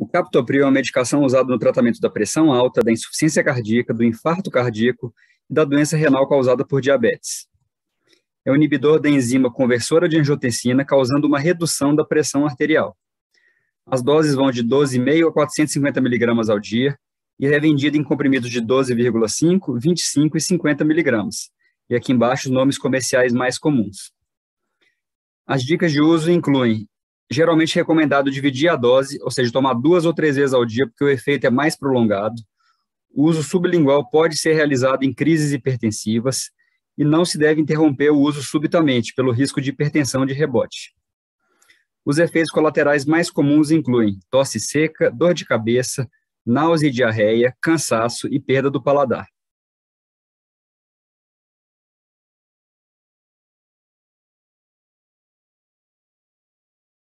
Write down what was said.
O captopril é uma medicação usada no tratamento da pressão alta, da insuficiência cardíaca, do infarto cardíaco e da doença renal causada por diabetes. É um inibidor da enzima conversora de angiotensina, causando uma redução da pressão arterial. As doses vão de 12,5 a 450 miligramas ao dia e é vendido em comprimidos de 12,5, 25 e 50 miligramas. E aqui embaixo os nomes comerciais mais comuns. As dicas de uso incluem geralmente recomendado dividir a dose, ou seja, tomar duas ou três vezes ao dia, porque o efeito é mais prolongado. O uso sublingual pode ser realizado em crises hipertensivas e não se deve interromper o uso subitamente, pelo risco de hipertensão de rebote. Os efeitos colaterais mais comuns incluem tosse seca, dor de cabeça, náusea e diarreia, cansaço e perda do paladar.